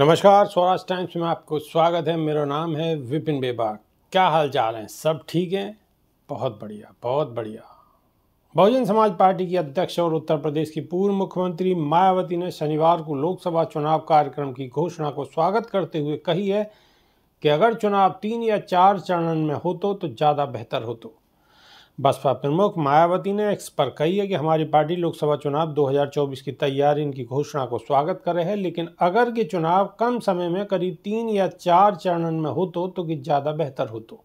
नमस्कार स्वराज टाइम्स में आपको स्वागत है मेरा नाम है विपिन बेबा क्या हाल चाल हैं सब ठीक हैं बहुत बढ़िया बहुत बढ़िया बहुजन समाज पार्टी की अध्यक्ष और उत्तर प्रदेश की पूर्व मुख्यमंत्री मायावती ने शनिवार को लोकसभा चुनाव कार्यक्रम की घोषणा को स्वागत करते हुए कही है कि अगर चुनाव तीन या चार चरण में हो तो, तो ज़्यादा बेहतर हो तो बसपा प्रमुख मायावती ने एक्स पर कही है कि हमारी पार्टी लोकसभा चुनाव 2024 की तैयारी इनकी घोषणा को स्वागत करे है लेकिन अगर कि चुनाव कम समय में करीब तीन या चार चरण में हो तो, कि ज़्यादा बेहतर हो तो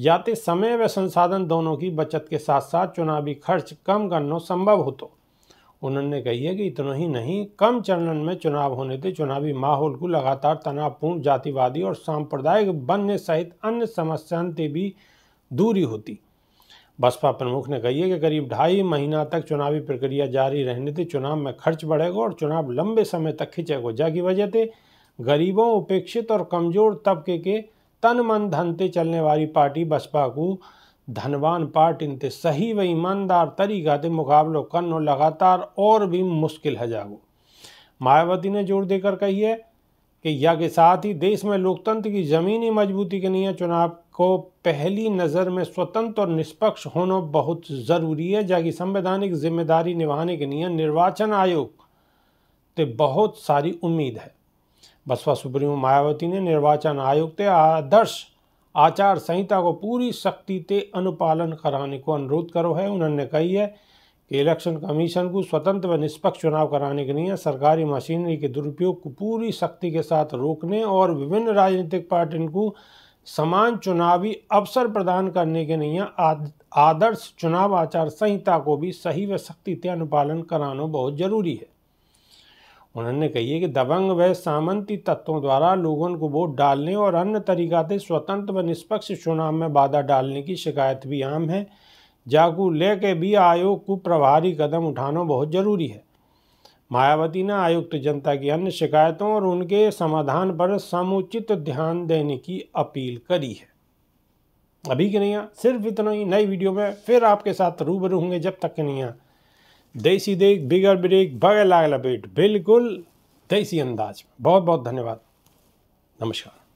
या तो समय व संसाधन दोनों की बचत के साथ साथ चुनावी खर्च कम करना संभव हो तो उन्होंने कही है कि इतना ही नहीं कम चरणन में चुनाव होने थे चुनावी माहौल को लगातार तनावपूर्ण जातिवादी और सांप्रदायिक बनने सहित अन्य समस्याएं भी दूरी होती बसपा प्रमुख ने कही है कि करीब ढाई महीना तक चुनावी प्रक्रिया जारी रहने से चुनाव में खर्च बढ़ेगा और चुनाव लंबे समय तक खिंचेगा जाकि वजह से गरीबों उपेक्षित और कमजोर तबके के तन मन धन से चलने वाली पार्टी बसपा को धनवान पार्टी ने सही व ईमानदार तरीका से मुकाबलों करना लगातार और भी मुश्किल है जागो मायावती ने जोर देकर कही है कि यह के साथ ही देश में लोकतंत्र की ज़मीनी मजबूती के लिए चुनाव को पहली नज़र में स्वतंत्र और निष्पक्ष होना बहुत ज़रूरी है जबकि संवैधानिक जिम्मेदारी निभाने के लिए निर्वाचन आयोग ते बहुत सारी उम्मीद है बसपा सुप्रीमो मायावती ने निर्वाचन आयोग ते आदर्श आचार संहिता को पूरी सख्ती ते अनुपालन कराने को अनुरोध करो है उन्होंने कही है कि इलेक्शन कमीशन को स्वतंत्र व निष्पक्ष चुनाव कराने के लिए सरकारी मशीनरी के दुरुपयोग को पूरी सख्ती के साथ रोकने और विभिन्न राजनीतिक पार्टियों को समान चुनावी अवसर प्रदान करने के आद आदर्श चुनाव आचार संहिता को भी सही व सख्ती से अनुपालन कराना बहुत जरूरी है उन्होंने कही है कि दबंग व सामंती तत्वों द्वारा लोगों को वोट डालने और अन्य तरीका से स्वतंत्र व निष्पक्ष चुनाव में बाधा डालने की शिकायत भी आम है जाकू लेके भी आयोग को प्रभारी कदम उठाना बहुत जरूरी है मायावती ने आयुक्त जनता की अन्य शिकायतों और उनके समाधान पर समुचित ध्यान देने की अपील करी है अभी के नैया सिर्फ इतना ही नई वीडियो में फिर आपके साथ रूबरू होंगे जब तक के नैया देसी देख बिगर ब्रेक बगैर लागला बेट बिल्कुल देसी अंदाज में बहुत बहुत धन्यवाद नमस्कार